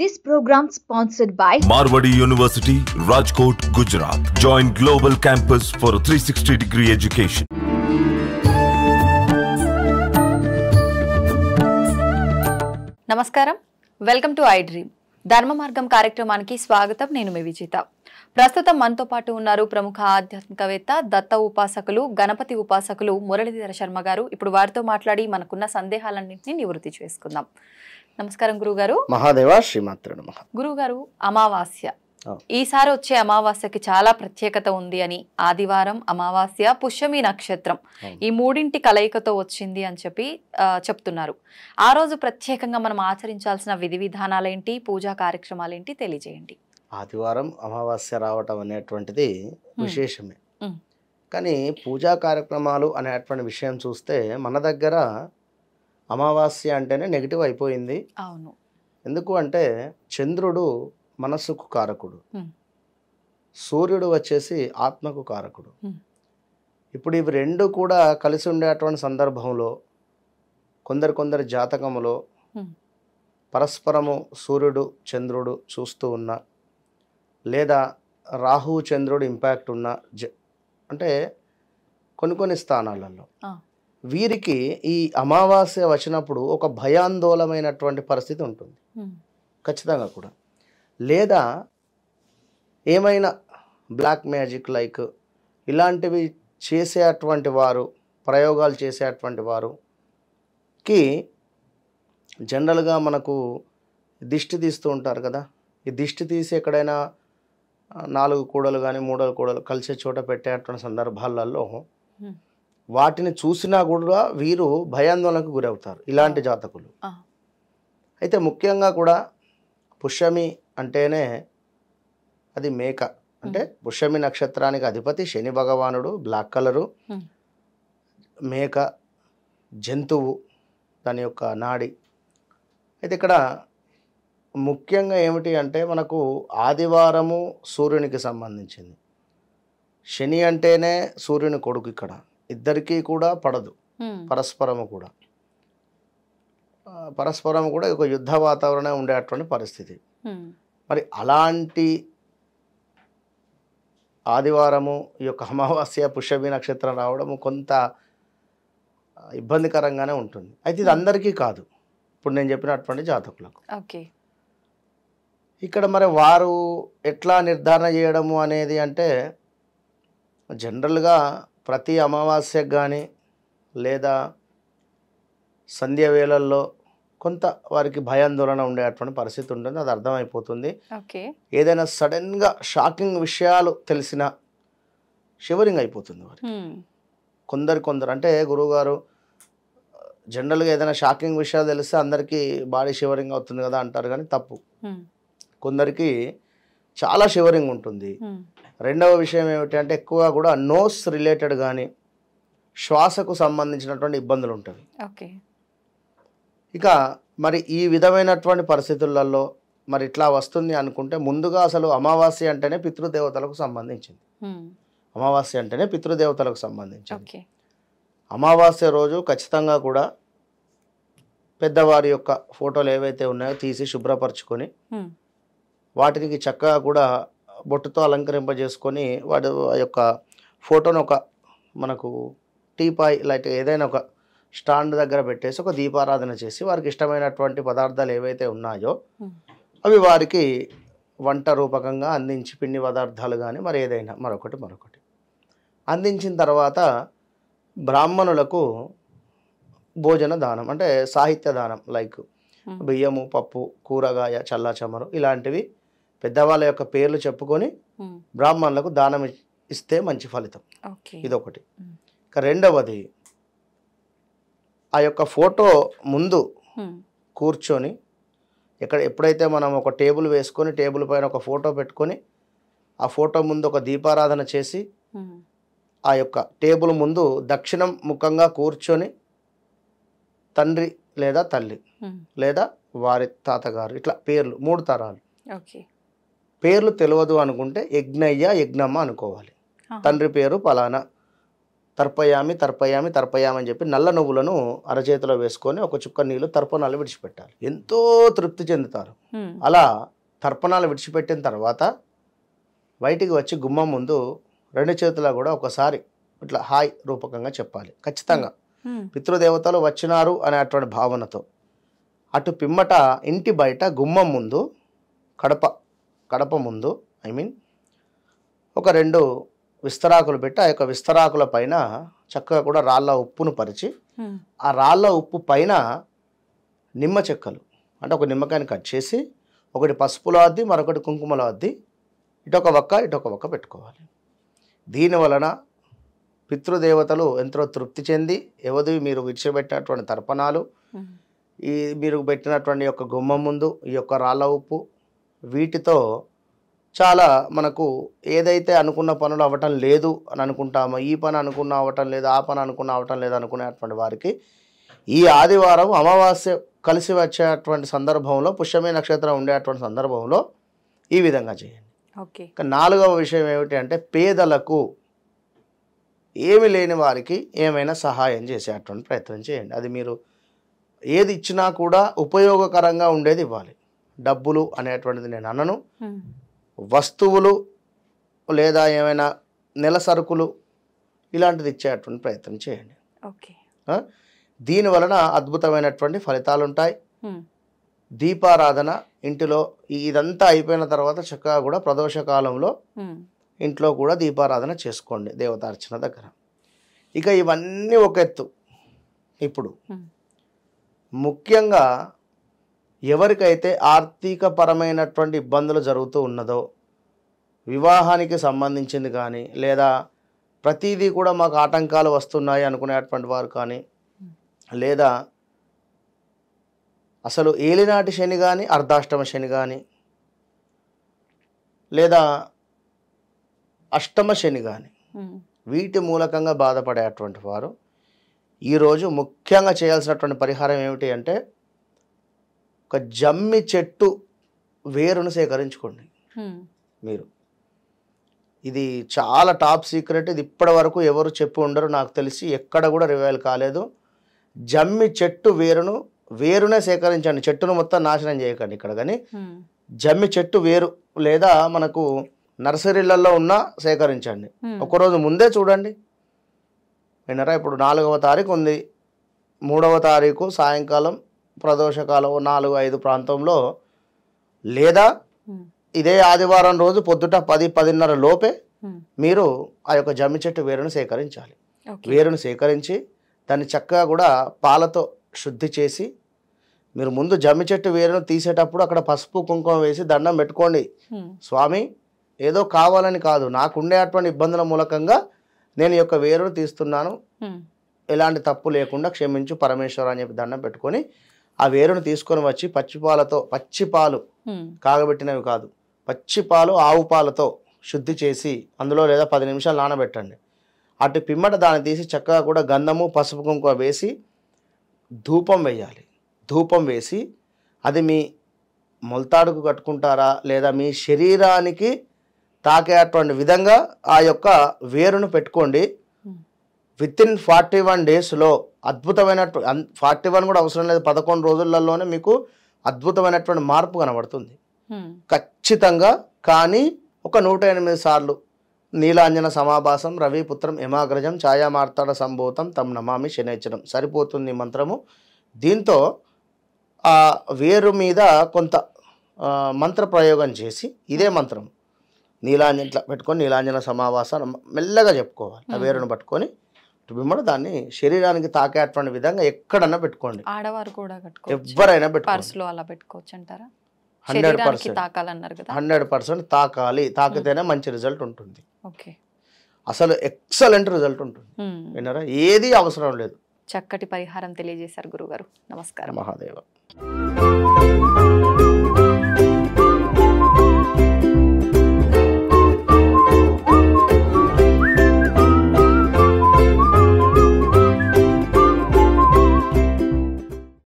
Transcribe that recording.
This program sponsored by Marwadi University, Rajkot, Gujarat. Join Global Campus for a 360 degree education. నమస్కారం welcome to iDream Dharma Margam కార్యక్రమానికి స్వాగతం నేను మీ విజేత ప్రస్తుతం మనతో పాటు ఉన్నారు ప్రముఖ ఆధ్యాత్మికవేత్త దత్త ఉపాసకులు గణపతి ఉపాసకులు మురళీధర శర్మ గారు ఇప్పుడు వారితో మాట్లాడి మనకున్న సందేహాలన్నింటినీ నివృత్తి చేసుకుందాం నమస్కారం గురుగారు మహాదేవ శ్రీమాత్రుడు గురుగారు అమావాస్య ఈసారి వచ్చే అమావాస్యకి చాలా ప్రత్యేకత ఉంది అని ఆదివారం అమావాస్య పుష్యమి నక్షత్రం ఈ మూడింటి కలయికతో వచ్చింది అని చెప్పి చెప్తున్నారు ఆ రోజు ప్రత్యేకంగా మనం ఆచరించాల్సిన విధి విధానాలేంటి పూజా కార్యక్రమాలేంటి తెలియజేయండి ఆదివారం అమావాస్య రావటం అనేటువంటిది విశేషమే కానీ పూజా కార్యక్రమాలు అనేటువంటి విషయం చూస్తే మన దగ్గర అమావాస్య అంటేనే నెగిటివ్ అయిపోయింది అవును ఎందుకు అంటే చంద్రుడు మనస్సుకు కారకుడు సూర్యుడు వచ్చేసి ఆత్మకు కారకుడు ఇప్పుడు ఇవి రెండు కూడా కలిసి ఉండేటువంటి సందర్భంలో కొందరు కొందరు జాతకములో పరస్పరము సూర్యుడు చంద్రుడు చూస్తూ ఉన్నా లేదా రాహు చంద్రుడు ఇంపాక్ట్ ఉన్న అంటే కొన్ని కొన్ని స్థానాలలో వీరికి ఈ అమావాస్య వచ్చినప్పుడు ఒక భయాందోళమైనటువంటి పరిస్థితి ఉంటుంది ఖచ్చితంగా కూడా లేదా ఏమైనా బ్లాక్ మ్యాజిక్ లైక్ ఇలాంటివి చేసేటువంటి వారు ప్రయోగాలు చేసేటువంటి వారుకి జనరల్గా మనకు దిష్టి తీస్తూ ఉంటారు కదా ఈ దిష్టి తీసి ఎక్కడైనా నాలుగు కూడలు కానీ మూడలు కూడలు కలిసే చోట పెట్టేటువంటి సందర్భాలలో వాటిని చూసినా కూడా వీరు భయాందోళనకు గురవుతారు ఇలాంటి జాతకులు అయితే ముఖ్యంగా కూడా పుష్యమి అంటేనే అది మేక అంటే పుష్యమి నక్షత్రానికి అధిపతి శని భగవానుడు బ్లాక్ కలరు మేక జంతువు దాని యొక్క నాడి అయితే ఇక్కడ ముఖ్యంగా ఏమిటి అంటే మనకు ఆదివారము సూర్యునికి సంబంధించింది శని అంటేనే సూర్యుని కొడుకు ఇక్కడ ఇద్దరికీ కూడా పడదు పరస్పరము కూడా పరస్పరం కూడా ఒక యుద్ధ వాతావరణం ఉండేటువంటి పరిస్థితి మరి అలాంటి ఆదివారము ఈ యొక్క అమావాస్య పుష్యమి నక్షత్రం రావడము కొంత ఇబ్బందికరంగానే ఉంటుంది అయితే ఇది అందరికీ కాదు ఇప్పుడు నేను చెప్పినటువంటి జాతకులకు ఓకే ఇక్కడ మరి వారు ఎట్లా నిర్ధారణ చేయడము అనేది అంటే జనరల్గా ప్రతి అమావాస్యకు కానీ లేదా సంధ్య వేళల్లో కొంత వారికి భయాందోళన ఉండేటువంటి పరిస్థితి ఉంటుంది అది అర్థమైపోతుంది ఏదైనా సడన్గా షాకింగ్ విషయాలు తెలిసిన షివరింగ్ అయిపోతుంది వారి కొందరు కొందరు అంటే గురువుగారు జనరల్గా ఏదైనా షాకింగ్ విషయాలు తెలిస్తే అందరికీ బాడీ షివరింగ్ అవుతుంది కదా అంటారు కానీ తప్పు కొందరికి చాలా షివరింగ్ ఉంటుంది hmm. రెండవ విషయం ఏమిటంటే ఎక్కువగా కూడా నోస్ రిలేటెడ్ కానీ శ్వాసకు సంబంధించినటువంటి ఇబ్బందులు ఉంటాయి ఓకే ఇక మరి ఈ విధమైనటువంటి పరిస్థితులలో మరి ఇట్లా వస్తుంది అనుకుంటే ముందుగా అసలు అమావాస్య అంటేనే పితృదేవతలకు సంబంధించింది hmm. అమావాస్య అంటేనే పితృదేవతలకు సంబంధించింది అమావాస్య రోజు ఖచ్చితంగా కూడా పెద్దవారి యొక్క ఫోటోలు ఏవైతే ఉన్నాయో తీసి శుభ్రపరచుకొని hmm. వాటికి చక్కగా కూడా బొట్టుతో అలంకరింపజేసుకొని వాటి యొక్క ఫోటోను ఒక మనకు టీపాయ్ లైట్ ఏదైనా ఒక స్టాండ్ దగ్గర పెట్టేసి ఒక దీపారాధన చేసి వారికి ఇష్టమైనటువంటి పదార్థాలు ఏవైతే ఉన్నాయో అవి వారికి వంట రూపకంగా అందించి పిండి పదార్థాలు కానీ మరి ఏదైనా మరొకటి మరొకటి అందించిన తర్వాత బ్రాహ్మణులకు భోజన దానం అంటే సాహిత్య దానం లైక్ బియ్యము పప్పు కూరగాయ చల్లాచమరు ఇలాంటివి పెద్దవాళ్ళ యొక్క పేర్లు చెప్పుకొని బ్రాహ్మణులకు దానం ఇస్తే మంచి ఫలితం ఇదొకటి ఇక రెండవది ఆ యొక్క ఫోటో ముందు కూర్చొని ఎక్కడ ఎప్పుడైతే మనం ఒక టేబుల్ వేసుకొని టేబుల్ పైన ఒక ఫోటో పెట్టుకొని ఆ ఫోటో ముందు ఒక దీపారాధన చేసి ఆ యొక్క టేబుల్ ముందు దక్షిణం ముఖంగా కూర్చొని తండ్రి లేదా తల్లి లేదా వారి తాతగారు ఇట్లా పేర్లు మూడు తరాలు పేర్లు తెలియదు అనుకుంటే యజ్ఞయ్య యజ్ఞమ్మ అనుకోవాలి తండ్రి పేరు పలానా తర్పయామి తర్పయామి తర్పయామి అని చెప్పి నల్ల నువ్వులను అరచేతిలో వేసుకొని ఒక చుక్క నీళ్ళు తర్పణాలు విడిచిపెట్టాలి ఎంతో తృప్తి చెందుతారు అలా తర్పణాలు విడిచిపెట్టిన తర్వాత బయటికి వచ్చి గుమ్మం ముందు రెండు చేతుల కూడా ఒకసారి ఇట్లా హాయ్ రూపకంగా చెప్పాలి ఖచ్చితంగా పితృదేవతలు వచ్చినారు అనే అటువంటి భావనతో అటు పిమ్మట ఇంటి బయట గుమ్మం ముందు కడప కడప ముందు ఐ మీన్ ఒక రెండు విస్తరాకులు పెట్టి ఆ యొక్క విస్తరాకుల పైన చక్కగా కూడా రాళ్ళ ఉప్పును పరిచి ఆ రాళ్ళ ఉప్పు పైన నిమ్మ చెక్కలు అంటే ఒక నిమ్మకాయని కట్ చేసి ఒకటి పసుపులో అద్ది మరొకటి కుంకుమలో అద్ది ఇటొక వక్క ఇటొక వక్క పెట్టుకోవాలి దీని వలన పితృదేవతలు ఎంతో తృప్తి చెంది ఎవది మీరు విడిచిపెట్టినటువంటి తర్పణాలు ఈ మీరు పెట్టినటువంటి యొక్క గుమ్మం ముందు ఈ యొక్క రాళ్ళ ఉప్పు వీటితో చాలా మనకు ఏదైతే అనుకున్న పనులు అవ్వటం లేదు అని అనుకుంటామో ఈ పని అనుకున్న అవ్వటం లేదు ఆ పని అనుకున్న అవ్వటం లేదు అనుకునేటువంటి వారికి ఈ ఆదివారం అమావాస్య కలిసి వచ్చేటువంటి సందర్భంలో పుష్యమే నక్షత్రం ఉండేటువంటి సందర్భంలో ఈ విధంగా చేయండి ఓకే నాలుగవ విషయం ఏమిటి అంటే పేదలకు ఏమి లేని వారికి ఏమైనా సహాయం చేసేటువంటి ప్రయత్నం చేయండి అది మీరు ఏది ఇచ్చినా కూడా ఉపయోగకరంగా ఉండేది ఇవ్వాలి డబ్బులు అనేటువంటిది నేను అనను వస్తువులు లేదా ఏమైనా నెల సరుకులు ఇలాంటిది ఇచ్చేటువంటి ప్రయత్నం చేయండి దీని వలన అద్భుతమైనటువంటి ఫలితాలు ఉంటాయి దీపారాధన ఇంటిలో ఇదంతా అయిపోయిన తర్వాత చక్కగా కూడా ప్రదోష కాలంలో ఇంట్లో కూడా దీపారాధన చేసుకోండి దేవతార్చన దగ్గర ఇక ఇవన్నీ ఒక ఎత్తు ఇప్పుడు ముఖ్యంగా ఎవరికైతే ఆర్థిక పరమైనటువంటి ఇబ్బందులు జరుగుతూ ఉన్నదో వివాహానికి సంబంధించింది కానీ లేదా ప్రతిదీ కూడా మాకు ఆటంకాలు వస్తున్నాయి అనుకునేటువంటి వారు కానీ లేదా అసలు ఏలినాటి శని కానీ అర్ధాష్టమ శని కానీ లేదా అష్టమ శని కానీ వీటి మూలకంగా బాధపడేటువంటి వారు ఈరోజు ముఖ్యంగా చేయాల్సినటువంటి పరిహారం ఏమిటి అంటే ఒక జమ్మి చెట్టు వేరును సేకరించుకోండి మీరు ఇది చాలా టాప్ సీక్రెట్ ఇది ఇప్పటి వరకు ఎవరు చెప్పి ఉండరు నాకు తెలిసి ఎక్కడ కూడా రివైల్ కాలేదు జమ్మి చెట్టు వేరును వేరునే సేకరించండి చెట్టును మొత్తం నాశనం చేయకండి ఇక్కడ కానీ జమ్మి చెట్టు వేరు లేదా మనకు నర్సరీలలో ఉన్న సేకరించండి ఒకరోజు ముందే చూడండి వినరా ఇప్పుడు నాలుగవ తారీఖు ఉంది మూడవ తారీఖు సాయంకాలం ప్రదోషకాలం నాలుగు ఐదు ప్రాంతంలో లేదా ఇదే ఆదివారం రోజు పొద్దుట పది పదిన్నర లోపే hmm. మీరు ఆ యొక్క జమ్మి చెట్టు వేరును సేకరించాలి వేరును సేకరించి దాన్ని చక్కగా కూడా పాలతో శుద్ధి చేసి మీరు ముందు జమ్మి చెట్టు వేరును తీసేటప్పుడు అక్కడ పసుపు కుంకుమ వేసి దండం పెట్టుకోండి hmm. స్వామి ఏదో కావాలని కాదు నాకుండే అటువంటి ఇబ్బందుల మూలకంగా నేను యొక్క వేరును తీస్తున్నాను hmm. ఎలాంటి తప్పు లేకుండా క్షమించు పరమేశ్వర అని చెప్పి దండం పెట్టుకొని ఆ వేరును తీసుకొని వచ్చి పచ్చిపాలతో పచ్చిపాలు కాగబెట్టినవి కాదు పచ్చిపాలు ఆవు పాలతో శుద్ధి చేసి అందులో లేదా పది నిమిషాలు నానబెట్టండి అటు పిమ్మట దాన్ని తీసి చక్కగా కూడా గంధము పసుపు కుంకుమ వేసి ధూపం వేయాలి ధూపం వేసి అది మీ మొలతాడుకు కట్టుకుంటారా లేదా మీ శరీరానికి తాకేటువంటి విధంగా ఆ యొక్క వేరును పెట్టుకోండి విత్ ఇన్ ఫార్టీ వన్ డేస్లో అద్భుతమైన ఫార్టీ వన్ కూడా అవసరం లేదు పదకొండు రోజులలోనే మీకు అద్భుతమైనటువంటి మార్పు కనబడుతుంది hmm. ఖచ్చితంగా కానీ ఒక నూట ఎనిమిది సార్లు నీలాంజన సమాభాసం రవిపుత్రం యమాగ్రజం ఛాయామార్తాడ సంభూతం తమ్ నమామి శనేచనం సరిపోతుంది మంత్రము దీంతో ఆ వేరు మీద కొంత మంత్ర ప్రయోగం చేసి ఇదే మంత్రం నీలాంజన ఇట్లా పెట్టుకొని నీలాంజన సమావాసం మెల్లగా చెప్పుకోవాలి ఆ hmm. వేరును పట్టుకొని మిమ్మల్ని దాన్ని శరీరానికి తాకేటువంటి విధంగా ఎక్కడన్నా పెట్టుకోండి ఆడవారు కూడా ఎవరైనా పెట్టుకోవచ్చు అలా పెట్టుకోవచ్చు అంటారా హండ్రెడ్ పర్సెంట్ హండ్రెడ్ పర్సెంట్ తాకాలి తాకితేనే మంచి రిజల్ట్ ఉంటుంది ఓకే అసలు ఎక్సలెంట్ రిజల్ట్ ఉంటుంది విన్నారా ఏది అవసరం లేదు చక్కటి పరిహారం తెలియజేశారు గురుగారు నమస్కారం మహాదేవ